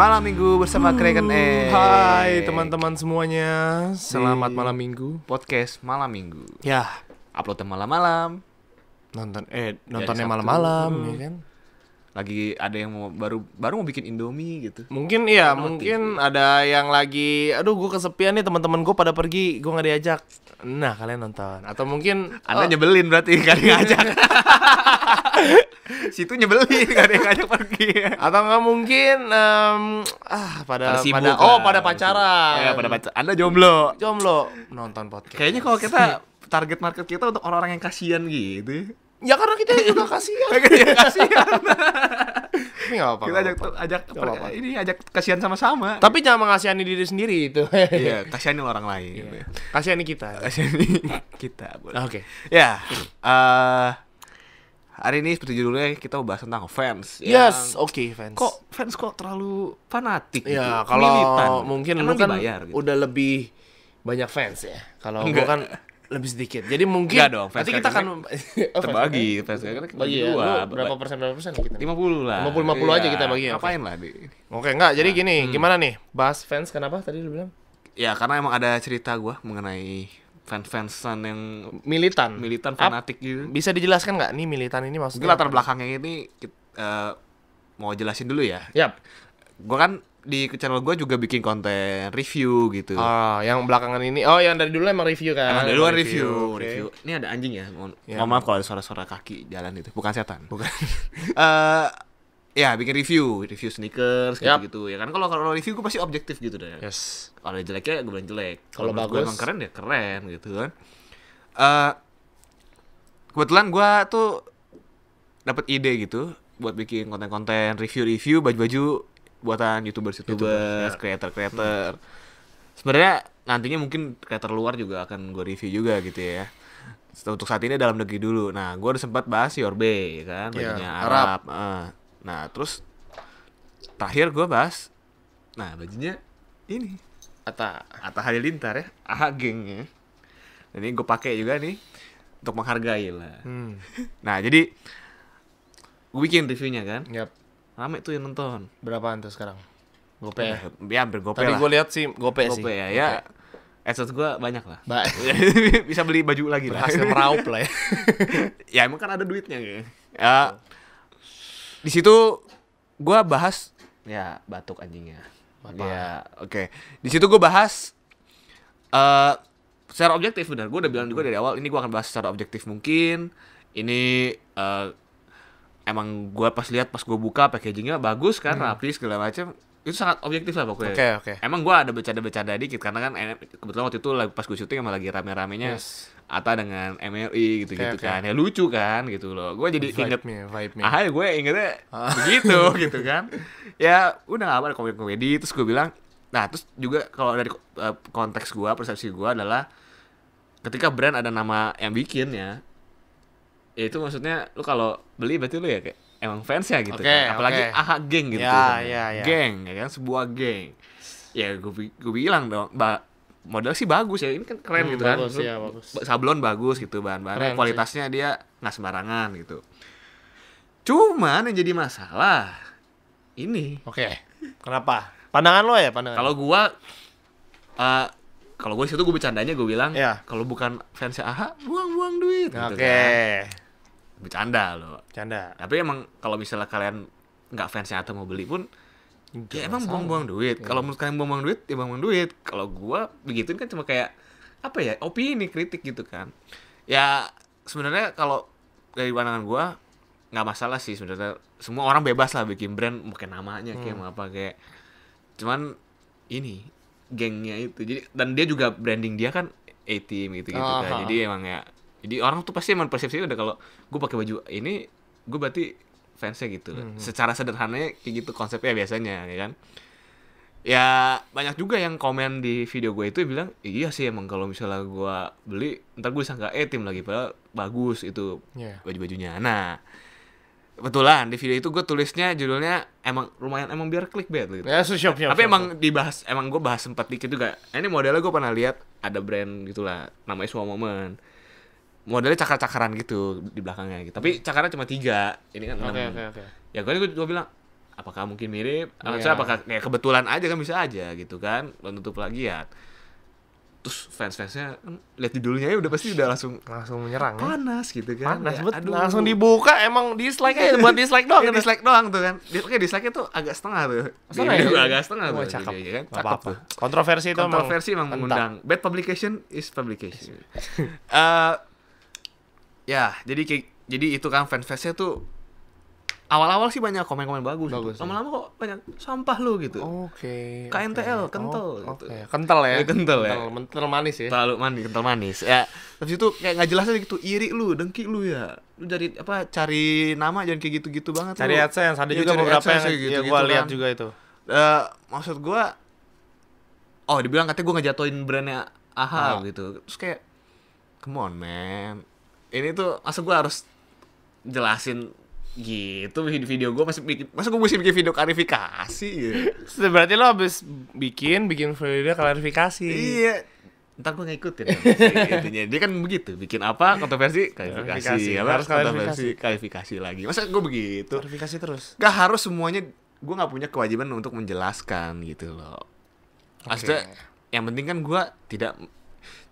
malam minggu bersama uh, Kraken E. Hai teman-teman semuanya, selamat malam minggu. Podcast malam minggu. Ya, uploadnya malam-malam. Nonton eh nontonnya malam-malam, ya kan? Lagi ada yang mau baru baru mau bikin Indomie gitu. Mungkin iya, mungkin ada yang lagi aduh gue kesepian nih teman-teman gue pada pergi, gue nggak diajak. Nah, kalian nonton atau mungkin Anda oh. nyebelin berarti kalian ngajak. situ nyebelin gak ada yang ngajak pergi atau nggak mungkin um, ah pada Tersibuk pada kan. oh ah. pada pacaran ya pada pacar anda jomblo jomblo nonton podcast kayaknya kalau kita target market kita untuk orang-orang yang kasihan gitu ya karena kita juga kasihan kita kasihan tapi apa-apa kita ajak apa. ajak apa -apa. ini ajak kasihan sama-sama tapi jangan mengasihani diri sendiri itu iya kasihani orang lain iya. kasihani kita kasihani kita oke okay. ya uh, hari ini seperti judulnya kita bahas tentang fans. Ya yes, kan? oke okay, fans. Kok fans kok terlalu fanatik ya, gitu. kalau militan. mungkin Emang lu kan dibayar, gitu. udah lebih banyak fans ya. Kalau gue kan lebih sedikit. Jadi mungkin Enggak dong, nanti kita akan kan oh, kan? terbagi fans kan bagi ya, dua. berapa persen berapa persen kita? puluh lah. 50 50 iya. aja kita bagi. Ya, Ngapain okay. lah di. Oke, okay, enggak. Jadi nah, gini, hmm. gimana nih? Bahas fans kenapa tadi lu bilang? Ya karena emang ada cerita gue mengenai fans-fansan yang militan, militan fanatik Ap, gitu. Bisa dijelaskan nggak nih militan ini maksudnya? latar belakangnya ini uh, mau jelasin dulu ya. Yap. Gue kan di channel gue juga bikin konten review gitu. Ah, yang belakangan ini. Oh, yang dari dulu emang review kan. Emang dari dulu review, review. Okay. Ini ada anjing ya. Mohon, ya. maaf kalau ada suara-suara kaki jalan itu. Bukan setan. Bukan. uh, Ya, bikin review, review sneakers yep. gitu-gitu ya kan. Kalau kalau review gue pasti objektif gitu deh. Yes. Kalau jeleknya gue bilang jelek. Kalau bagus gue emang keren ya keren gitu kan. Uh, kebetulan gue tuh dapat ide gitu buat bikin konten-konten review-review baju-baju buatan youtubers youtubers creator creator hmm. sebenarnya nantinya mungkin creator luar juga akan gue review juga gitu ya untuk saat ini dalam negeri dulu nah gue udah sempat bahas Yorbe ya kan iya, bajunya yeah, Arab, Arab. Uh, nah terus terakhir gue bahas nah bajunya ini Ata Ata Halilintar ya AH gengnya ini gue pakai juga nih untuk menghargai lah hmm. nah jadi gue bikin reviewnya kan yep. rame tuh yang nonton berapaan tuh sekarang gope ya, ya hampir gope tadi gue lihat sih gope, gope sih gope ya, ya adsense gue banyak lah ba bisa beli baju lagi Berhasil lah meraup lah ya ya emang kan ada duitnya ya, ya di situ gue bahas ya batuk anjingnya Bapak. ya iya, oke okay. di situ gue bahas uh, secara objektif benar gue udah bilang juga dari awal ini gue akan bahas secara objektif mungkin ini uh, emang gue pas lihat pas gue buka packagingnya bagus kan hmm. rapi segala macam itu sangat objektif lah pokoknya. okay, Okay. Emang gue ada bercanda-bercanda dikit karena kan eh, kebetulan waktu itu pas gue syuting emang lagi rame-ramenya yes. Ata dengan MRI e gitu-gitu okay, okay. kan. Ya lucu kan gitu loh. Gue jadi vibe inget me, vibe me. Ah, gue ingetnya begitu gitu kan. Ya udah gak apa ada komedi-komedi terus gue bilang Nah, terus juga kalau dari eh, konteks gue persepsi gue adalah ketika brand ada nama yang bikin ya, ya. itu maksudnya lu kalau beli berarti lu ya kayak emang fans ya gitu okay, kan. Apalagi okay. aha geng gitu. Ya, kan. ya, ya. Geng ya kan sebuah geng. Ya gue gue bilang dong, mbak model sih bagus ya ini kan keren hmm, gitu kan. bagus, kan ya, bagus. sablon bagus gitu bahan-bahan kualitasnya sih. dia nggak sembarangan gitu Cuma yang jadi masalah ini oke okay. kenapa pandangan lo ya pandangan kalau gua uh, kalau gua situ gue bercandanya gue bilang yeah. kalau bukan fansnya Aha buang-buang duit gitu okay. kan bercanda lo bercanda tapi emang kalau misalnya kalian nggak fansnya atau mau beli pun Gak ya emang buang-buang duit. Ya. Kalau menurut kalian buang-buang duit, ya buang-buang duit. Kalau gua begitu kan cuma kayak apa ya? Opini kritik gitu kan. Ya sebenarnya kalau dari pandangan gua nggak masalah sih sebenarnya semua orang bebas lah bikin brand pakai namanya kayak hmm. apa kayak cuman ini gengnya itu jadi dan dia juga branding dia kan A team gitu gitu kan jadi emang ya jadi orang tuh pasti emang persepsi udah kalau gua pakai baju ini gua berarti fansnya gitu loh. Hmm, hmm. Secara sederhananya kayak gitu konsepnya biasanya ya kan. Ya banyak juga yang komen di video gue itu bilang iya sih emang kalau misalnya gue beli ntar gue sangka eh tim lagi padahal bagus itu yeah. baju-bajunya. Nah kebetulan di video itu gue tulisnya judulnya emang lumayan emang biar klik banget gitu. Ya, so shop, shop, Tapi shop, emang shop. dibahas emang gue bahas sempat dikit juga. Nah, ini modelnya gue pernah lihat ada brand gitulah namanya Swamoment. Moment modelnya cakar-cakaran gitu di belakangnya gitu. Tapi hmm. cakarnya cuma tiga, ini kan enam. Okay, okay, okay. Ya gue gue bilang apakah mungkin mirip? Yeah. Maksudnya apakah ya kebetulan aja kan bisa aja gitu kan, lagi ya. Terus fans-fansnya hmm, lihat judulnya ya udah pasti udah langsung langsung menyerang ya? panas gitu kan panas ya, aduh. langsung dibuka emang dislike aja iya. buat dislike doang kan dislike doang tuh kan dislike dislike tuh agak setengah tuh setengah ya, ya? agak setengah tuh cakep. Jadi, ya kan cakep apa, -apa. Tuh. kontroversi itu kontroversi emang mengundang bad publication is publication uh, ya jadi kayak jadi itu kan fanfestnya tuh awal-awal sih banyak komen-komen bagus, gitu. bagus gitu. lama-lama kok banyak sampah lu gitu oke okay, KNTL okay. Oh, kental oh, gitu. okay. kental ya, iya, ya kental, ya kental, manis ya terlalu manis kental manis ya terus itu kayak nggak jelas gitu iri lu dengki lu ya lu jadi apa cari nama jangan kayak gitu-gitu banget cari lu. adsense ada ya, juga beberapa yang gitu, ya gua gitu, lihat kan. juga itu uh, maksud gua oh dibilang katanya gua ngejatuhin brandnya AHA gitu terus kayak come on man ini tuh masa gue harus jelasin gitu video gue masih bikin masa gue mesti bikin video klarifikasi gitu berarti lo habis bikin bikin video klarifikasi iya ntar gue ngikutin ya, iya, intinya dia kan begitu bikin apa kontroversi klarifikasi, Ya, harus kontroversi klarifikasi. lagi masa gue begitu klarifikasi terus gak harus semuanya gue nggak punya kewajiban untuk menjelaskan gitu loh maksudnya okay. yang penting kan gue tidak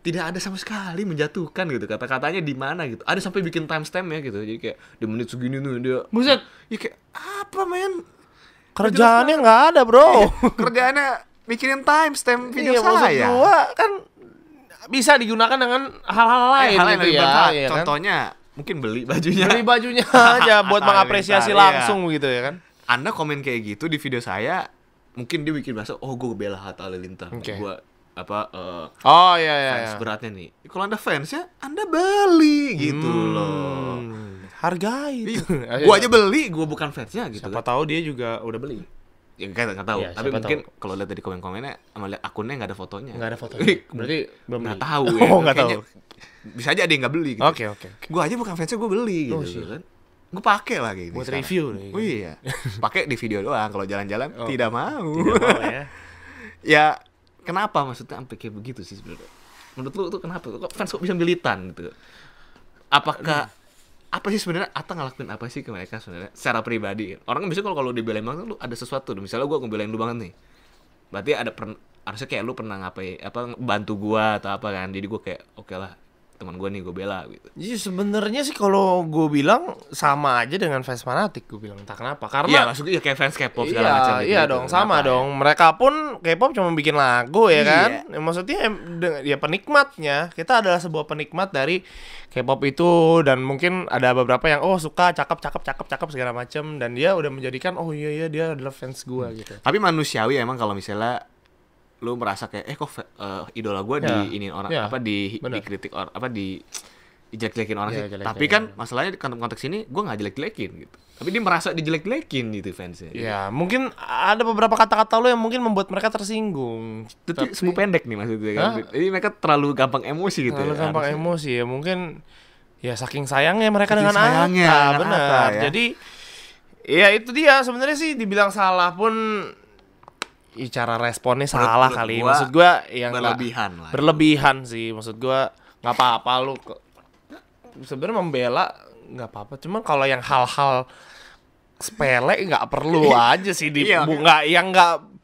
tidak ada sama sekali menjatuhkan gitu kata-katanya di mana gitu ada sampai bikin timestamp ya gitu jadi kayak di menit segini tuh dia buset ya kayak apa men kerjaannya nggak ada bro iya, kerjaannya mikirin timestamp iya, video iya, saya gua kan bisa digunakan dengan hal-hal eh, lain, eh, hal -hal gitu ya, ya contohnya mungkin beli bajunya beli bajunya aja buat mengapresiasi iya. langsung gitu ya kan anda komen kayak gitu di video saya mungkin dia bikin bahasa oh gue bela Hatta Halilintar okay. gue apa uh, oh iya iya fans iya. beratnya nih kalau anda fans ya anda beli gitu hmm. loh hargai iya. Iya. gua aja beli gua bukan fansnya gitu siapa kan. tahu dia juga udah beli ya kayak nggak tahu ya, tapi mungkin kalau lihat dari komen komennya sama lihat akunnya nggak ada fotonya nggak ada fotonya berarti belum nggak tahu ya oh nggak tahu bisa aja dia nggak beli gitu oke okay, oke okay, okay. gua aja bukan fansnya gua beli gitu sih. Oh, kan gue pakai gitu buat sekarang. review nih. Oh kan. iya, pakai di video doang. Kalau jalan-jalan oh. tidak mau. Tidak mau ya. ya kenapa maksudnya sampai kayak begitu sih sebenarnya menurut lu tuh kenapa kok fans kok bisa militan gitu apakah apa sih sebenarnya Ata ngelakuin apa sih ke mereka sebenarnya secara pribadi orang kan biasanya kalau kalau dibelain banget lu ada sesuatu misalnya gua ngebelain lu banget nih berarti ada per harusnya kayak lu pernah ngapain apa bantu gua atau apa kan jadi gua kayak oke okay lah teman gue nih gue bela gitu. Jadi iya, sebenarnya sih kalau gue bilang sama aja dengan fans fanatik gue bilang tak kenapa karena ya langsung ya kayak fans K-pop segala iya, macam gitu. Iya gitu. dong sama ya? dong. Mereka pun K-pop cuma bikin lagu ya iya. kan. Ya, maksudnya ya penikmatnya kita adalah sebuah penikmat dari K-pop itu dan mungkin ada beberapa yang oh suka cakep cakep cakep cakep segala macam dan dia udah menjadikan oh iya iya dia adalah fans gue hmm. gitu. Tapi manusiawi emang kalau misalnya lu merasa kayak eh kok uh, idola gue yeah. di ya. ini orang yeah. apa di Bener. dikritik orang apa di dijelek-jelekin orang yeah, sih. Jelek tapi kan masalahnya di konteks ini gue nggak jelek-jelekin gitu. Tapi dia merasa dijelek-jelekin gitu fansnya. Ya, yeah, mungkin ada beberapa kata-kata lo yang mungkin membuat mereka tersinggung. Tapi, tapi semu pendek nih maksudnya kan. Huh? Jadi mereka terlalu gampang emosi gitu. Ya, terlalu ya, gampang harusnya. emosi ya. Mungkin ya saking sayangnya mereka saking dengan sayangnya nah, benar. Ya. Jadi ya itu dia sebenarnya sih dibilang salah pun cara responnya salah menurut kali. Gua maksud gua yang berlebihan gak, lah. Berlebihan sih. Maksud gua nggak apa-apa lu sebenarnya membela nggak apa-apa. Cuman kalau yang hal-hal sepele nggak perlu iya. aja sih di iya, bunga yang nggak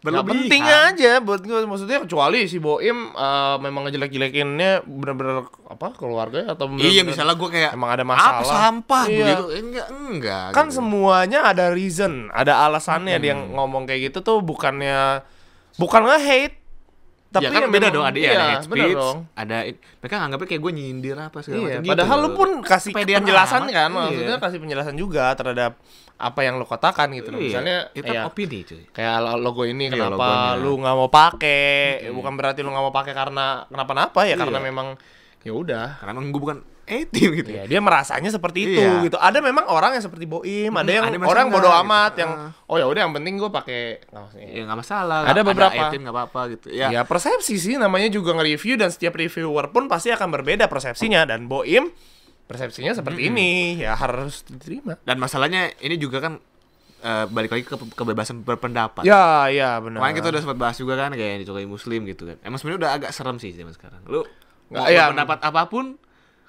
berlebihan. penting aja buat gue maksudnya kecuali si Boim uh, memang ngejelek-jelekinnya bener-bener apa keluarga atau bener -bener iya misalnya gue kayak emang ada masalah apa sampah iya. gitu eh, enggak enggak kan gitu. semuanya ada reason ada alasannya hmm. dia ngomong kayak gitu tuh bukannya bukan nge-hate ya, tapi kan ya, kan beda dong ada iya, ada hate speech dong. ada mereka nganggapnya kayak gue nyindir apa segala iya, macam gitu padahal gitu. lu pun kasih penjelasan kan iya. maksudnya kasih penjelasan juga terhadap apa yang lo katakan gitu loh. Iya. Misalnya itu ya, opini cuy. Kayak logo ini iya, kenapa logonya. lu nggak mau pakai? Iya. Mm ya -hmm. Bukan berarti lu nggak mau pakai karena kenapa-napa ya, iya. karena memang ya udah. Karena gue bukan etim gitu. Iya, dia merasanya seperti itu iya. gitu. Ada memang orang yang seperti Boim, ada yang ada orang bodoh gitu. amat yang oh ya udah yang penting gue pakai ya nggak masalah. Ada beberapa ada etim nggak apa-apa gitu. Ya. ya persepsi sih namanya juga nge-review dan setiap reviewer pun pasti akan berbeda persepsinya dan Boim persepsinya seperti hmm. ini ya harus diterima dan masalahnya ini juga kan uh, balik lagi ke kebebasan berpendapat. Ya, ya benar. Kemarin kita udah sempat bahas juga kan kayak dicokai muslim gitu kan. Emang sebenarnya udah agak serem sih zaman sekarang. Lu nggak ya, pendapat apapun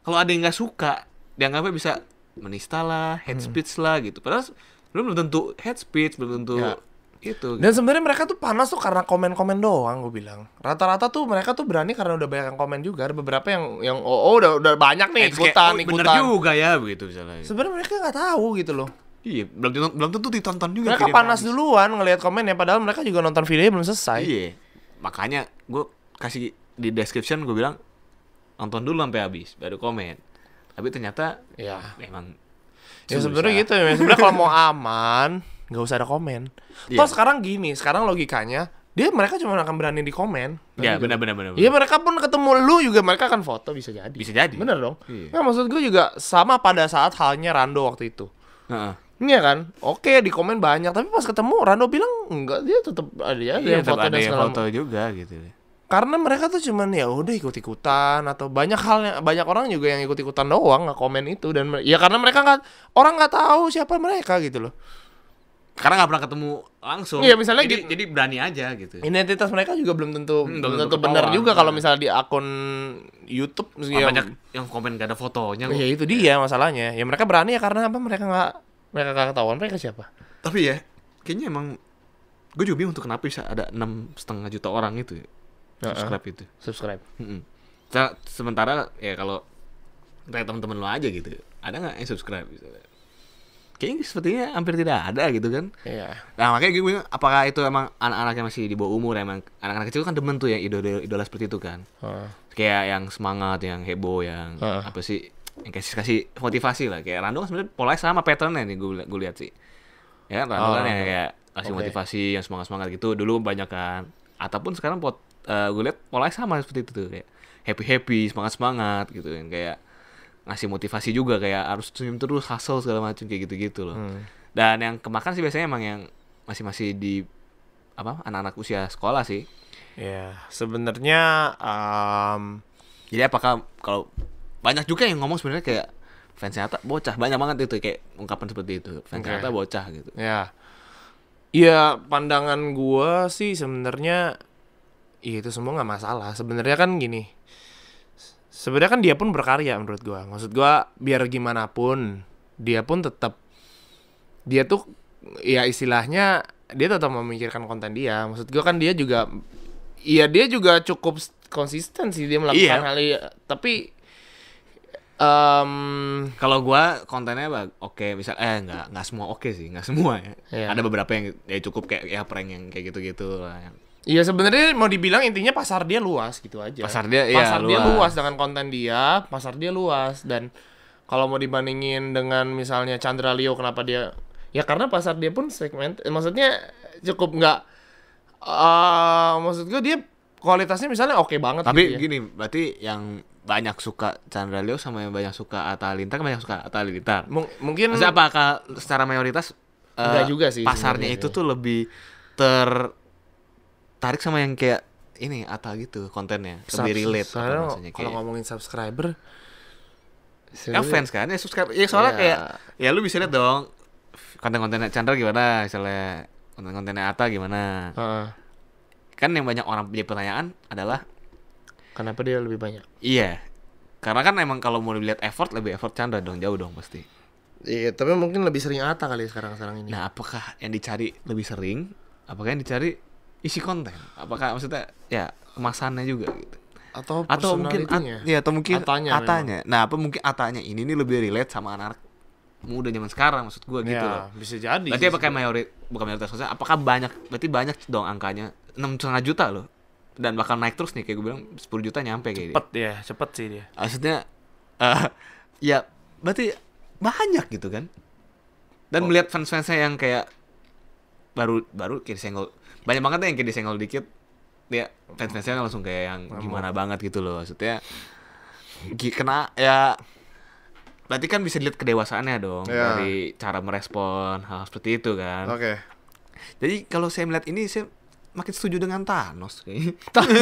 kalau ada yang nggak suka dianggapnya bisa menista lah, head speech hmm. lah gitu. Padahal belum tentu head speech, belum tentu ya itu gitu. dan gitu. sebenarnya mereka tuh panas tuh karena komen-komen doang gue bilang rata-rata tuh mereka tuh berani karena udah banyak yang komen juga ada beberapa yang yang oh, oh udah udah banyak nih It's ikutan kayak, oh, ikutan bener juga ya begitu misalnya sebenarnya mereka nggak tahu gitu loh Iya, belum, belum tentu ditonton juga. Mereka panas nangis. duluan ngelihat komen ya, padahal mereka juga nonton videonya belum selesai. Iya, makanya gue kasih di description gue bilang nonton dulu sampai habis baru komen. Tapi ternyata ya memang Ya sebenarnya gitu ya. Sebenarnya kalau mau aman nggak usah ada komen. Yeah. Toh sekarang gini, sekarang logikanya dia mereka cuma akan berani di komen. Iya, iya benar gitu. benar benar. Iya, mereka pun ketemu lu juga mereka akan foto bisa jadi. Bisa jadi. Bener dong. Yeah. Nah, maksud gue juga sama pada saat halnya Rando waktu itu. Uh -uh. Iya kan? Oke, di komen banyak, tapi pas ketemu Rando bilang enggak, dia tetap ada ya, foto ada iya, dan segala foto juga gitu karena mereka tuh cuman ya udah ikut-ikutan atau banyak halnya banyak orang juga yang ikut-ikutan doang nggak komen itu dan ya karena mereka nggak orang nggak tahu siapa mereka gitu loh karena nggak pernah ketemu langsung. Iya, misalnya jadi, gitu. jadi berani aja gitu. Identitas mereka juga belum tentu hmm, belum tentu benar juga kalau iya. misalnya di akun YouTube oh, misalnya banyak yang komen gak ada fotonya. Iya, itu dia iya. masalahnya. Ya mereka berani ya karena apa? Mereka nggak mereka nggak ketahuan mereka siapa. Tapi ya, kayaknya emang gue juga bingung tuh kenapa bisa ada enam setengah juta orang itu ya, subscribe uh -uh. itu. Subscribe. Mm -hmm. Sementara ya kalau kayak teman-teman lo aja gitu, ada nggak yang subscribe? Misalnya? kayaknya sepertinya hampir tidak ada gitu kan iya. nah makanya gue bilang apakah itu emang anak-anaknya masih di bawah umur emang anak-anak kecil kan demen tuh yang idola idola seperti itu kan uh. kayak yang semangat yang heboh yang uh. apa sih yang kasih kasih motivasi lah kayak Rando kan sebenarnya polanya sama patternnya nih gue gue lihat sih ya kan, Rando uh. kan oh. yang kayak kasih okay. motivasi yang semangat semangat gitu dulu banyak kan ataupun sekarang pot uh, eh, gue lihat polanya sama seperti itu tuh kayak happy happy semangat semangat gitu kan kayak ngasih motivasi juga kayak harus senyum terus hustle segala macam kayak gitu-gitu loh hmm. dan yang kemakan sih biasanya emang yang masih masih di apa anak-anak usia sekolah sih ya yeah, sebenarnya um... jadi apakah kalau banyak juga yang ngomong sebenarnya kayak fans nyata bocah banyak banget itu kayak ungkapan seperti itu fans okay. bocah gitu ya yeah. Iya, pandangan gua sih sebenarnya ya itu semua nggak masalah. Sebenarnya kan gini, sebenarnya kan dia pun berkarya menurut gue maksud gue biar gimana pun dia pun tetap dia tuh ya istilahnya dia tetap memikirkan konten dia maksud gue kan dia juga iya dia juga cukup konsisten sih dia melakukan iya. hal itu iya. tapi um, kalau gue kontennya apa oke okay, misal eh nggak nggak semua oke okay sih nggak semua ya iya. ada beberapa yang ya cukup kayak ya prank yang kayak gitu gitu lah Iya sebenarnya mau dibilang intinya pasar dia luas gitu aja. Pasar dia iya, pasar iya dia luas. luas dengan konten dia, pasar dia luas dan kalau mau dibandingin dengan misalnya Chandra Leo kenapa dia ya karena pasar dia pun segmen eh, maksudnya cukup nggak uh, maksud gue dia kualitasnya misalnya oke okay banget tapi gitu ya. gini berarti yang banyak suka Chandra Leo sama yang banyak suka Atalinta kan banyak suka Atalinta mungkin Maksudnya apakah secara mayoritas uh, juga sih pasarnya itu sih. tuh lebih ter tertarik sama yang kayak ini atau gitu kontennya lebih relate kalau kayak... ngomongin subscriber ya, ya fans kan ya subscribe ya soalnya yeah. kayak ya lu bisa lihat dong konten-kontennya Chandra gimana misalnya konten-kontennya Ata gimana uh -uh. kan yang banyak orang punya pertanyaan adalah kenapa dia lebih banyak iya karena kan emang kalau mau dilihat effort lebih effort Chandra dong jauh dong pasti iya tapi mungkin lebih sering Ata kali sekarang sekarang ini nah apakah yang dicari lebih sering apakah yang dicari isi konten apakah maksudnya ya kemasannya juga gitu atau atau mungkin at, ya atau mungkin atanya, atanya. nah apa mungkin atanya ini nih lebih relate sama anak muda zaman sekarang maksud gue gitu ya, gitu loh bisa jadi berarti apakah mayorit bukan mayoritas maksudnya apakah banyak berarti banyak dong angkanya enam setengah juta loh dan bakal naik terus nih kayak gue bilang sepuluh juta nyampe kayak cepet gitu. ya cepet sih dia maksudnya uh, ya berarti banyak gitu kan dan oh. melihat fans fansnya yang kayak baru baru kiri senggol banyak banget yang kiri senggol dikit ya fans fansnya kan langsung kayak yang gimana banget gitu loh maksudnya kena ya berarti kan bisa dilihat kedewasaannya dong ya. dari cara merespon hal hal seperti itu kan oke okay. jadi kalau saya melihat ini saya makin setuju dengan Thanos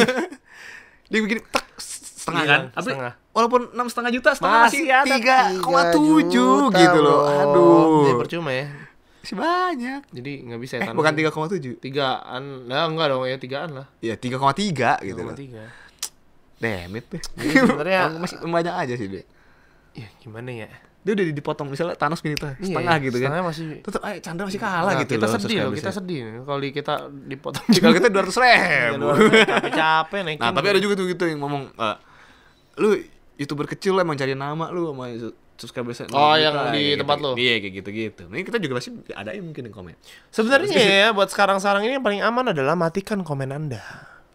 dia begini tak setengah iya kan tapi setengah. walaupun enam setengah juta setengah masih tiga koma tujuh gitu loh aduh ya, percuma ya banyak. Jadi nggak bisa ya. Eh, koma bukan 3,7. 3-an. Nah, enggak dong ya tigaan lah. Iya, 3,3 gitu loh. tiga Demit deh. Jadi sebenarnya masih banyak aja sih, deh Ya gimana ya? Dia udah dipotong misalnya Thanos gini tuh, iya, setengah iya, gitu kan. Setengah masih tetap eh Chandra masih kalah nah, gitu kita loh. Sedih loh kita sedih loh, kalau kita dipotong. Kalau kita 200 iya, ribu. Capek-capek naikin. Nah, tapi ada juga tuh gitu yang ngomong, uh, lu youtuber kecil emang cari nama lu sama biasa Oh nah, yang kita, gitu di gitu. tempat gitu, lo Iya kayak gitu-gitu Ini kita juga pasti ada yang mungkin yang komen Sebenarnya ya buat sekarang sekarang ini yang paling aman adalah matikan komen anda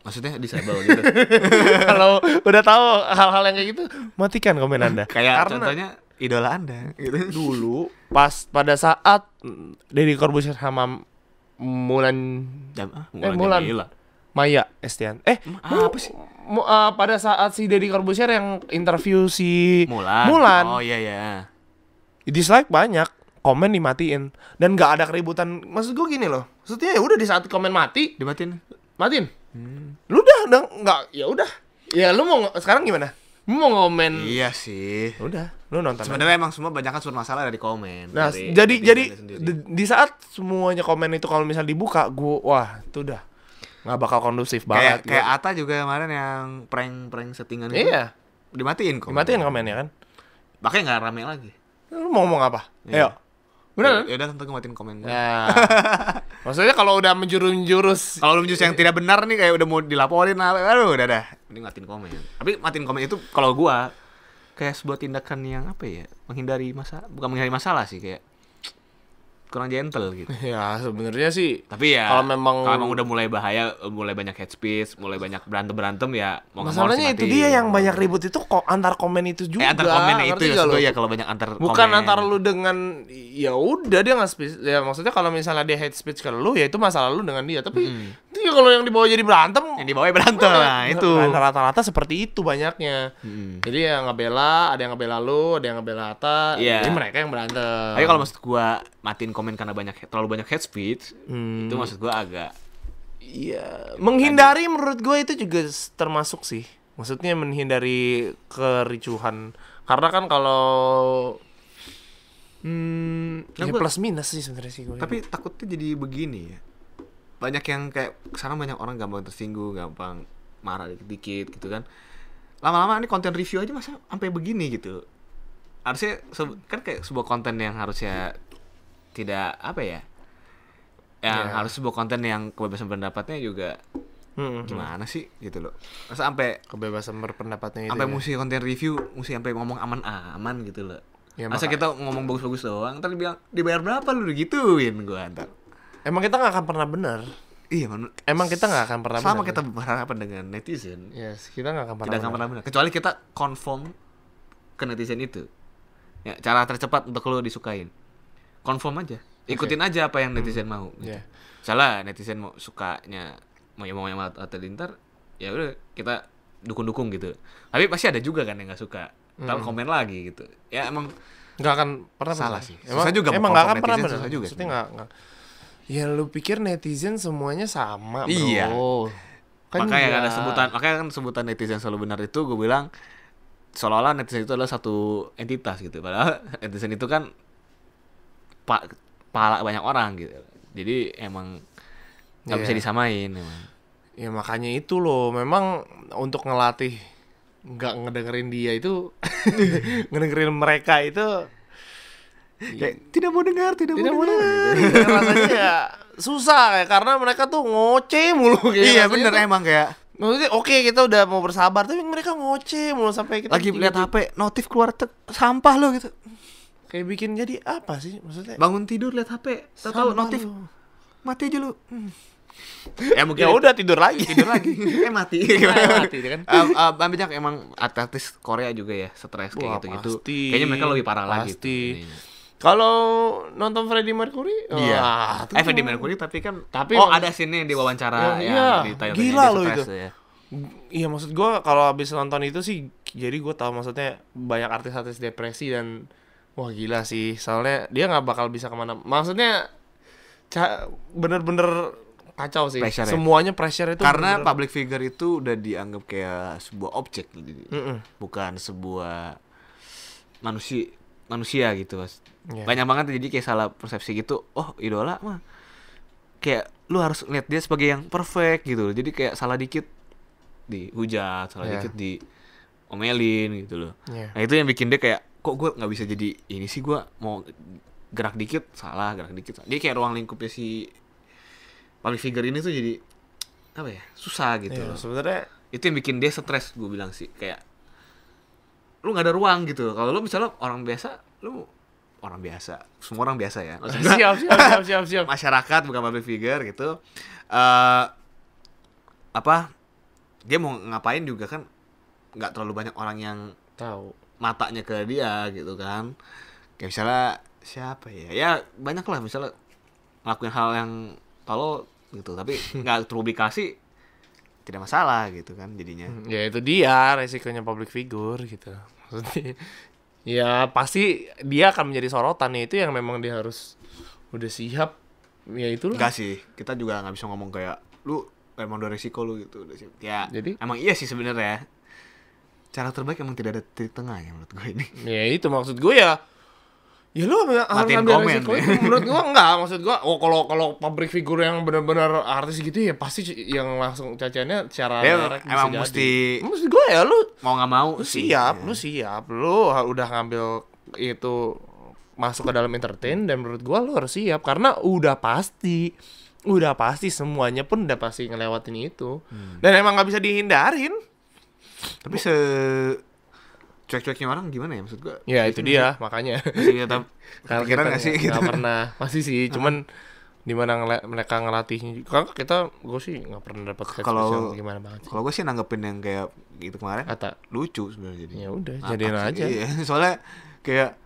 Maksudnya disable gitu Kalau udah tahu hal-hal yang kayak gitu Matikan komen anda Kayak Karena... contohnya idola anda gitu. Dulu pas pada saat Deddy Corbuzier sama Mulan Jam, ah, eh, Mulan, Mulan Maya Estian Eh apa sih uh, pada saat si Deddy Corbuzier yang interview si Mulan, Mulan oh iya iya dislike banyak komen dimatiin dan gak ada keributan maksud gue gini loh maksudnya ya udah di saat komen mati dimatiin matiin hmm. lu udah enggak, ya udah ya lu mau sekarang gimana lu mau ngomen iya sih ya udah lu nonton sebenarnya emang semua banyak kan sumber masalah dari komen nah dari jadi jadi di, di saat semuanya komen itu kalau misal dibuka gua wah itu udah nggak bakal kondusif banget. Gitu. Kayak, kayak Ata juga kemarin yang prank-prank settingan itu. Iya. Dimatiin kok. Dimatiin komennya kan. Makanya nggak rame lagi. Lu mau ngomong apa? Iya. Ayo. Bener? Ya kan? udah tentu matiin komen gue. Ya. Maksudnya kalau udah menjurus-jurus kalau menjurus yang tidak benar nih kayak udah mau dilaporin aduh udah dah. Ini matiin komen. Tapi matiin komen itu kalau gua kayak sebuah tindakan yang apa ya? Menghindari masalah bukan menghindari masalah sih kayak kurang gentle gitu. Ya sebenarnya sih. Tapi ya kalau memang kalau memang udah mulai bahaya, mulai banyak head speech, mulai banyak berantem berantem ya. Mau Masalahnya itu dia yang gitu. banyak ribut itu kok antar komen itu juga. Eh, antar komen itu ya, ya kalau banyak antar. Bukan komen. antar lu dengan ya udah dia nggak speech. Ya maksudnya kalau misalnya dia head speech ke lu ya itu masalah lu dengan dia. Tapi hmm. Iya kalau yang dibawa jadi berantem, yang dibawa berantem iya. nah, itu. Nah, rata-rata seperti itu banyaknya. Hmm. Jadi yang ngebela, ada yang ngebela lu, ada yang ngebela Ata. Yeah. Jadi mereka yang berantem. Tapi kalau maksud gua matiin komen karena banyak terlalu banyak head speech, hmm. itu maksud gua agak Iya, menghindari menurut gua itu juga termasuk sih. Maksudnya menghindari kericuhan. Karena kan kalau hmm, ya plus minus sih sebenarnya sih gua. Tapi ya. takutnya jadi begini ya banyak yang kayak sekarang banyak orang gampang tersinggung gampang marah dikit-dikit gitu kan lama-lama ini konten review aja masa sampai begini gitu harusnya kan kayak sebuah konten yang harusnya tidak apa ya yang yeah. harus sebuah konten yang kebebasan pendapatnya juga hmm, hmm. gimana sih gitu loh masa sampai kebebasan berpendapatnya sampai ya. musik konten review musik sampai ngomong aman-aman gitu loh ya, masa kita ngomong bagus-bagus doang ntar dibilang dibayar berapa lu gituin gua ntar Emang kita nggak akan pernah benar. Iya, emang kita nggak akan pernah sama bener. kita berhadapan dengan netizen. Yes, kita nggak akan pernah. Tidak benar. Kecuali kita confirm ke netizen itu. Ya, cara tercepat untuk lo disukain. Confirm aja. Ikutin okay. aja apa yang netizen hmm. mau. Gitu. Yeah. Salah netizen mau sukanya mau yang mau yang atau lintar, ya udah kita dukung-dukung gitu. Tapi pasti ada juga kan yang nggak suka. Hmm. Tapi komen lagi gitu. Ya emang nggak akan pernah salah sih. Emang, susah juga emang nggak akan pernah benar. Susah juga. Maksudnya nggak Ya lu pikir netizen semuanya sama bro Iya kan Makanya gak... Kan ada sebutan Makanya kan sebutan netizen selalu benar itu gue bilang Seolah-olah netizen itu adalah satu entitas gitu Padahal netizen itu kan pa Pala banyak orang gitu Jadi emang Gak yeah. bisa iya. disamain emang. Ya makanya itu loh Memang untuk ngelatih nggak ngedengerin dia itu ngedengerin mereka itu Iya. Kayak, tidak mau dengar, tidak, tidak mau dengar. dengar. Iya. Iya, rasanya ya susah kayak karena mereka tuh ngoceh mulu kayak. Gitu. Iya bener tuh, emang kayak. Maksudnya oke okay, kita udah mau bersabar tapi mereka ngoceh mulu sampai kita lagi lihat HP notif keluar tek sampah lo gitu. Kayak bikin jadi apa sih maksudnya? Bangun tidur lihat HP, tahu notif. Lo. Mati aja lu. Hmm. ya mungkin ya udah tidur lagi tidur lagi eh mati nah, mati kan Eh uh, banyak emang artis Korea juga ya stres kayak gitu gitu kayaknya mereka lebih parah pasti. lagi tuh. Kalau nonton Freddie Mercury, iya. Wah, eh Freddie Mercury tapi kan tapi oh ada sini yang diwawancara ya, yang iya. ditanya Gila loh itu. Ya. Iya maksud gue kalau habis nonton itu sih jadi gue tahu maksudnya banyak artis-artis depresi dan wah gila sih soalnya dia nggak bakal bisa kemana maksudnya bener-bener kacau sih pressure semuanya pressure itu karena bener -bener. public figure itu udah dianggap kayak sebuah objek mm -mm. bukan sebuah manusia manusia gitu mas yeah. banyak banget jadi kayak salah persepsi gitu oh idola mah kayak lu harus lihat dia sebagai yang perfect gitu loh jadi kayak salah dikit di dihujat salah yeah. dikit di omelin gitu loh yeah. nah itu yang bikin dia kayak kok gue nggak bisa jadi ini sih gue mau gerak dikit salah gerak dikit salah. dia kayak ruang lingkupnya si public figure ini tuh jadi apa ya susah gitu yeah, sebenarnya itu yang bikin dia stres gue bilang sih kayak lu nggak ada ruang gitu kalau lu misalnya orang biasa lu orang biasa semua orang biasa ya siap, siap siap siap siap masyarakat bukan public figure gitu uh, apa dia mau ngapain juga kan nggak terlalu banyak orang yang tahu matanya ke dia gitu kan kayak misalnya siapa ya ya banyak lah misalnya ngelakuin hal yang tolol gitu tapi nggak terpublikasi tidak masalah gitu kan jadinya ya itu dia resikonya public figure gitu ya pasti dia akan menjadi sorotan ya itu yang memang dia harus udah siap ya itu Enggak sih, kita juga nggak bisa ngomong kayak lu emang udah resiko lu gitu udah siap. Ya, jadi emang iya sih sebenarnya. Cara terbaik emang tidak ada titik ya menurut gue ini. Ya itu maksud gue ya Ya lu harus ambil komen, resiko ya. menurut gua enggak, maksud gua oh kalau kalau pabrik figur yang benar-benar artis gitu ya pasti yang langsung cacanya cara ya, emang bisa mesti jadi. mesti gua ya lu mau nggak mau lu sih, siap, ya. lu siap, lu udah ngambil itu masuk ke dalam entertain dan menurut gua lu harus siap karena udah pasti udah pasti semuanya pun udah pasti ngelewatin itu hmm. dan emang nggak bisa dihindarin tapi se cuek-cueknya orang gimana ya maksud gua? ya itu dia makanya masih tetap kira sih gitu. pernah masih sih cuman di mana mereka ngelatihnya Kalo kita gue sih nggak pernah dapet. kalau gimana banget kalau gue sih nanggepin yang kayak gitu kemarin Ata. lucu sebenarnya jadi ya udah jadiin aja iya. soalnya kayak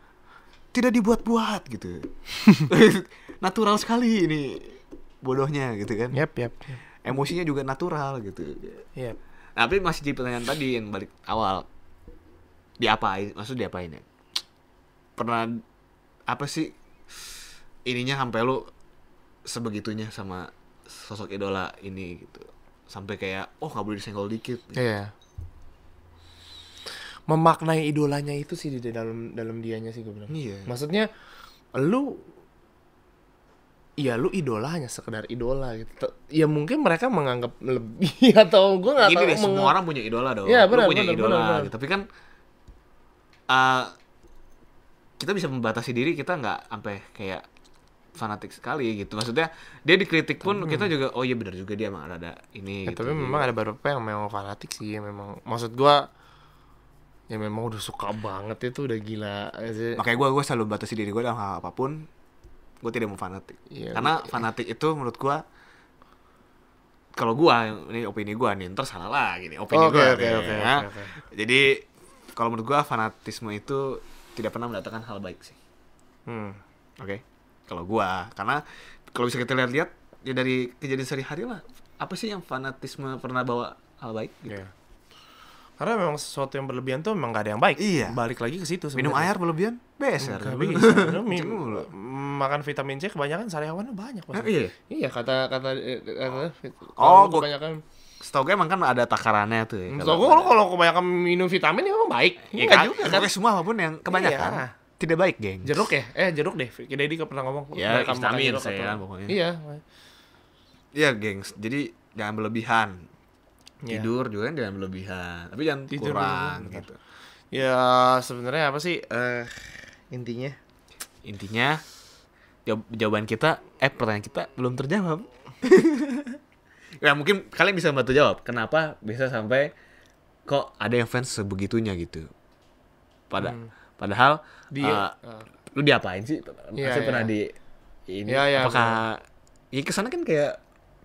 tidak dibuat-buat gitu natural sekali ini bodohnya gitu kan yep, yep, yep. emosinya juga natural gitu yep. tapi masih di pertanyaan tadi yang balik awal diapain maksud diapain ya pernah apa sih ininya sampai lu sebegitunya sama sosok idola ini gitu sampai kayak oh nggak boleh disenggol dikit gitu. yeah. memaknai idolanya itu sih di dalam dalam dianya sih gue bilang yeah. maksudnya lu Iya, lu idolanya sekedar idola gitu. Ya mungkin mereka menganggap lebih atau gue nggak tahu. Gini deh, semua orang punya idola dong. Iya benar, lu punya benar, idola, benar, benar. Gitu. tapi kan uh, kita bisa membatasi diri kita nggak sampai kayak fanatik sekali gitu maksudnya dia dikritik pun hmm. kita juga oh iya benar juga dia emang ada ini ya, gitu. tapi memang ada beberapa yang memang fanatik sih memang maksud gua ya memang udah suka banget itu udah gila makanya gua gua selalu batasi diri gua dalam hal, -hal apapun gua tidak mau fanatik ya, karena ya. fanatik itu menurut gua kalau gua ini opini gua nih ntar salah lah gini opini okay, gua okay, okay, ya. okay, okay. jadi kalau menurut gue fanatisme itu tidak pernah mendatangkan hal baik sih hmm oke okay. kalau gue karena kalau bisa kita lihat-lihat ya dari kejadian sehari-hari lah apa sih yang fanatisme pernah bawa hal baik gitu yeah. Karena memang sesuatu yang berlebihan tuh memang gak ada yang baik. Iya. Balik lagi ke situ sebenernya. Minum air berlebihan? Beser. Gak bisa. Minum, makan vitamin C kebanyakan sariawannya banyak. Eh, iya. Iya kata kata, eh, kata oh, kata, oh kebanyakan setau gue emang kan ada takarannya tuh ya. Hmm, setau gue kalau kebanyakan minum vitamin ya emang baik. Iya kan? juga kan. semua apapun yang kebanyakan iya. tidak baik, geng. Jeruk ya? Eh, jeruk deh. Kita ini pernah ngomong. Ya, vitamin saya kan pokoknya. Iya. Iya, geng Jadi jangan berlebihan. Yeah. Tidur juga kan jangan berlebihan. Tapi jangan Tidur kurang juga. gitu. Ya, sebenarnya apa sih uh, intinya? Intinya jawaban kita eh pertanyaan kita belum terjawab. ya mungkin kalian bisa bantu jawab kenapa bisa sampai kok ada yang fans sebegitunya gitu pada hmm. padahal dia, uh, eh, uh, eh. lu diapain sih yeah, pasti yeah. pernah di ini yeah, yeah, apakah yeah. ya kesana kan kayak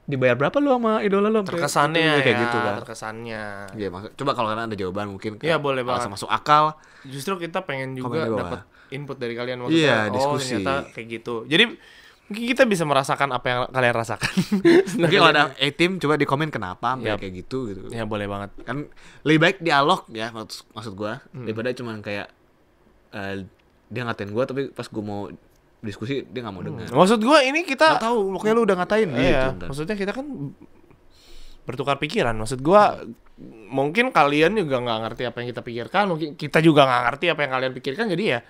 dibayar berapa lu sama idola lu terkesannya gitu, kayak gitu ya, gitu kan terkesannya ya maksud coba kalau kalian ada jawaban mungkin ya boleh banget masuk akal justru kita pengen juga dapat input dari kalian waktu yeah, oh diskusi. ternyata kayak gitu jadi Mungkin kita bisa merasakan apa yang kalian rasakan. Mungkin kalau ada A-team eh, coba di komen kenapa yep. kayak gitu gitu. Ya boleh banget. Kan lebih baik dialog ya maksud, maksud gua hmm. daripada cuma kayak uh, dia ngatain gua tapi pas gua mau diskusi dia nggak mau hmm. dengar. Maksud gua ini kita nggak tahu pokoknya lu udah ngatain uh, gitu. Iya. Maksudnya kita kan bertukar pikiran. Maksud gua iya. mungkin kalian juga nggak ngerti apa yang kita pikirkan, mungkin kita juga nggak ngerti apa yang kalian pikirkan. Jadi ya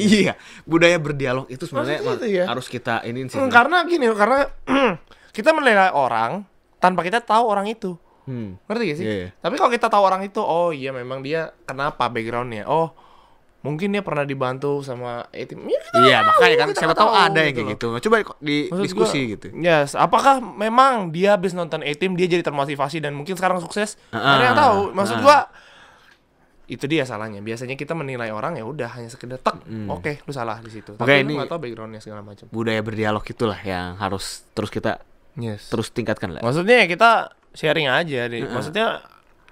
Iya, budaya berdialog itu sebenarnya itu ya. harus kita ini sih. Hmm, karena gini, karena kita menilai orang tanpa kita tahu orang itu. Hmm. Ngerti gak sih? Yeah, yeah. Tapi kalau kita tahu orang itu, oh iya memang dia kenapa backgroundnya? Oh mungkin dia pernah dibantu sama tim. Ya, iya tahu, makanya kan siapa tahu, ada yang gitu kayak gitu. Coba di Maksud diskusi gua, gitu. Yes, apakah memang dia habis nonton etim dia jadi termotivasi dan mungkin sekarang sukses? Uh, ada yang tahu. Maksud uh. gua itu dia salahnya biasanya kita menilai orang ya udah hanya sekedar tek hmm. oke okay, lu salah di situ okay, tapi ini lu gak tahu backgroundnya segala macam budaya berdialog itulah yang harus terus kita yes. terus tingkatkan lah maksudnya ya kita sharing aja deh uh maksudnya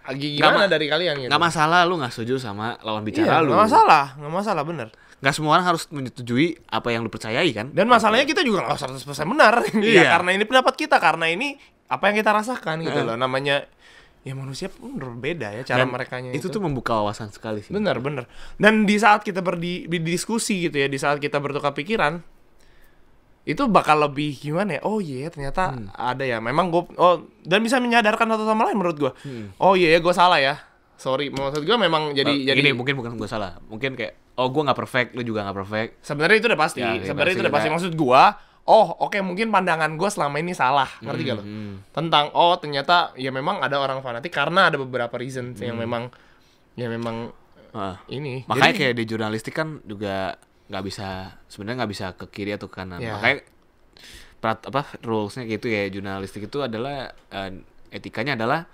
ah, gimana gak dari kalian gitu nggak masalah lu nggak setuju sama lawan iya, bicara iya, lu nggak masalah nggak masalah bener Gak semua orang harus menyetujui apa yang lu percayai kan dan masalahnya kita juga nggak 100% benar ya, iya. ya karena ini pendapat kita karena ini apa yang kita rasakan gitu uh. loh namanya ya manusia pun berbeda ya cara mereka itu, itu tuh membuka wawasan sekali sih bener bener dan di saat kita berdi berdiskusi gitu ya di saat kita bertukar pikiran itu bakal lebih gimana ya oh iya yeah, ternyata hmm. ada ya memang gue oh dan bisa menyadarkan satu sama lain menurut gue hmm. oh iya yeah, gue salah ya sorry maksud gue memang jadi oh, jadi ini mungkin bukan gue salah mungkin kayak oh gue nggak perfect lu juga nggak perfect sebenarnya itu udah pasti ya, sebenarnya itu udah pasti maksud gue oh oke okay, mungkin pandangan gue selama ini salah ngerti mm -hmm. gak hmm. lo tentang oh ternyata ya memang ada orang fanatik karena ada beberapa reason mm. yang hmm. memang ya memang uh, ini makanya Jadi, kayak di jurnalistik kan juga nggak bisa sebenarnya nggak bisa ke kiri atau ke kanan yeah. makanya prat, apa rulesnya gitu ya jurnalistik itu adalah uh, etikanya adalah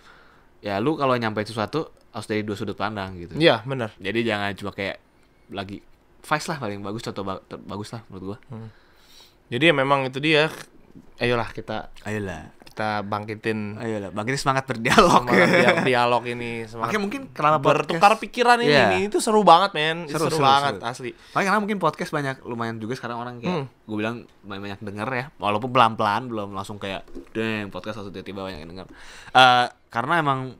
ya lu kalau nyampein sesuatu harus dari dua sudut pandang gitu iya yeah, benar jadi jangan cuma kayak lagi Vice lah paling bagus atau ba bagus lah menurut gua hmm jadi ya memang itu dia ayolah kita ayolah kita bangkitin ayolah bangkitin semangat berdialog semangat dialog, ini semangat Makanya mungkin kenapa bertukar podcast, pikiran ini, yeah. ini itu seru banget men seru, seru, seru banget seru. asli Makanya karena mungkin podcast banyak lumayan juga sekarang orang kayak hmm. gue bilang banyak, banyak denger ya walaupun pelan pelan belum langsung kayak deng podcast langsung tiba tiba banyak yang denger uh, karena emang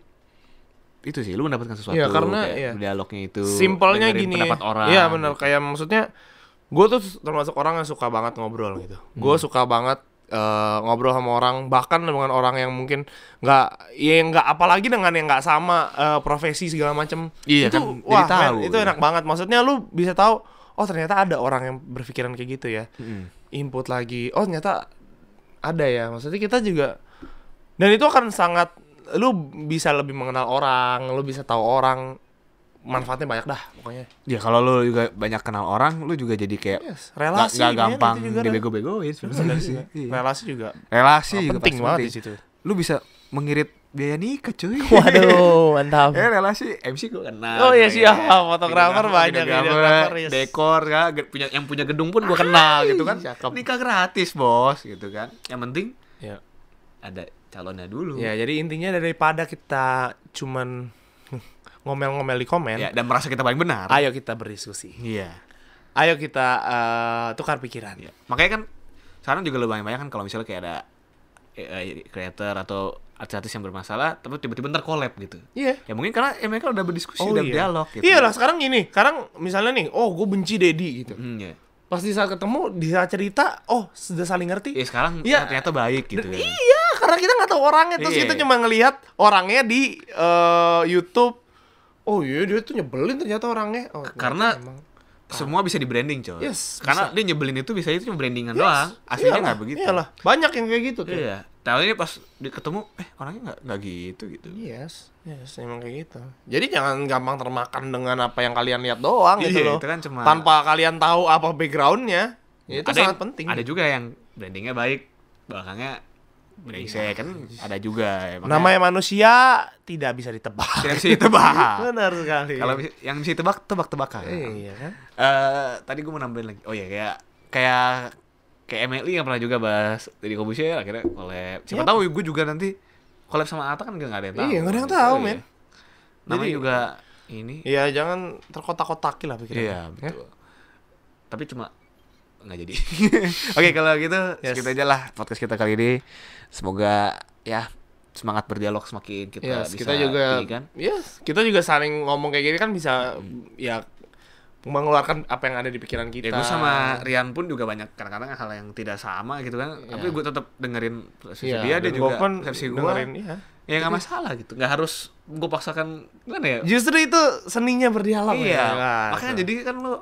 itu sih lu mendapatkan sesuatu ya, karena kayak ya. dialognya itu simpelnya gini pendapat orang ya gitu. benar kayak maksudnya gue tuh termasuk orang yang suka banget ngobrol gitu hmm. gue suka banget Uh, ngobrol sama orang bahkan dengan orang yang mungkin nggak ya nggak apalagi dengan yang nggak sama uh, profesi segala macem iya, itu kan, wah tahu, man, itu ya. enak banget maksudnya lu bisa tahu oh ternyata ada orang yang berpikiran kayak gitu ya mm. input lagi oh ternyata ada ya maksudnya kita juga dan itu akan sangat lu bisa lebih mengenal orang lu bisa tahu orang manfaatnya banyak dah pokoknya. Ya kalau lu juga banyak kenal orang, lu juga jadi kayak yes, relasi gak, gak gampang kan. dibego-begoin sebenarnya iya, sih. Iya. Iya. Relasi juga. Relasi oh, juga penting banget di situ. Lu bisa mengirit biaya nih cuy waduh mantap ya relasi MC gue kenal oh iya sih ya fotografer banyak videografer dekor ya punya yang punya gedung pun gue kenal gitu kan nikah gratis bos gitu kan yang penting ya. ada calonnya dulu ya jadi intinya daripada kita cuman ngomel-ngomel di komen ya, dan merasa kita paling benar ayo kita berdiskusi iya ayo kita uh, tukar pikiran ya. makanya kan sekarang juga lebih banyak kan kalau misalnya kayak ada creator atau artis-artis yang bermasalah tapi tiba-tiba ntar collab gitu iya yeah. ya mungkin karena ya mereka udah berdiskusi oh, udah iya. dialog gitu iya lah sekarang gini sekarang misalnya nih oh gue benci Dedi gitu mm, yeah. pas di saat ketemu di saat cerita oh sudah saling ngerti Iya sekarang yeah. ternyata baik gitu ya. iya karena kita nggak tahu orangnya terus yeah. kita cuma ngelihat orangnya di uh, YouTube oh iya dia tuh nyebelin ternyata orangnya oh, karena emang. semua bisa di branding coy yes, karena bisa. dia nyebelin itu bisa itu cuma brandingan yes. doang aslinya nggak begitu iyalah banyak yang kayak gitu tuh iya tahun ini pas ketemu eh orangnya nggak nggak gitu gitu yes yes emang kayak gitu jadi jangan gampang termakan dengan apa yang kalian lihat doang gitu iya, gitu loh itu kan cuma... tanpa kalian tahu apa backgroundnya ya itu ada sangat yang, penting ada gitu. juga yang brandingnya baik belakangnya Brengsek kan iya, iya, iya. ada juga ya, makanya... Namanya manusia tidak bisa ditebak. Tidak bisa ditebak. Benar sekali. Kalau yang bisa ditebak tebak-tebakan. Iya kan? Uh, tadi gue mau nambahin lagi. Oh iya kayak kayak kayak Emily yang pernah juga bahas dari Kobusier akhirnya collab. Siapa ya. tahu gue juga nanti collab sama Ata kan gak ada yang tau Iya, gak ada yang tahu, oh men. Namanya Jadi, juga ini. Iya, jangan terkotak-kotaki lah pikirannya. Iya, betul. Ya? Tapi cuma nggak jadi. Oke okay, kalau gitu yes. kita aja lah podcast kita kali ini. Semoga ya semangat berdialog semakin kita yes, bisa kita juga kan. Yes, kita juga saling ngomong kayak gini kan bisa hmm. ya mengeluarkan apa yang ada di pikiran ya, kita. Ya, gue sama Rian pun juga banyak kadang-kadang hal yang tidak sama gitu kan. Yeah. Tapi gue tetap dengerin versi yeah, dia, dia juga pun versi gue. Dengerin, iya. ya. ya gak masalah gitu, gak harus gue paksakan gimana ya. Justru itu seninya berdialog iya, ya. Kan? Makanya jadi kan lo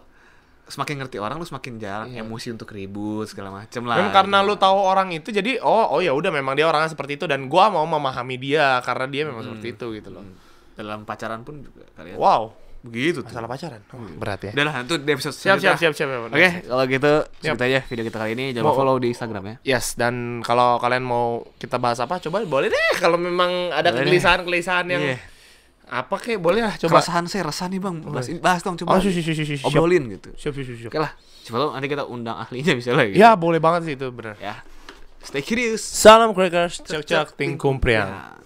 semakin ngerti orang lu semakin jarang iya. emosi untuk ribut segala macem lah. Dan karena lu tahu orang itu jadi oh oh ya udah memang dia orangnya seperti itu dan gua mau memahami dia karena dia memang hmm. seperti itu gitu loh. Hmm. Dalam pacaran pun juga kalian. Wow. Begitu tuh. Masalah pacaran. Oh, berat ya. Udah lah, itu di episode siap, siap, siap, siap, siap. Oke, okay, kalau gitu siap. aja video kita kali ini. Jangan lupa follow di Instagram ya. Yes, dan kalau kalian mau kita bahas apa coba boleh deh kalau memang ada kegelisahan-kegelisahan yang yeah apa kek boleh lah coba keresahan saya resah nih bang bahas, ini, bahas dong coba oh, siap, siap, siap, obrolin gitu siap, siap, siap. oke lah coba lo nanti kita undang ahlinya bisa lagi gitu. ya boleh banget sih itu benar ya stay curious salam crackers cek cek priang ya.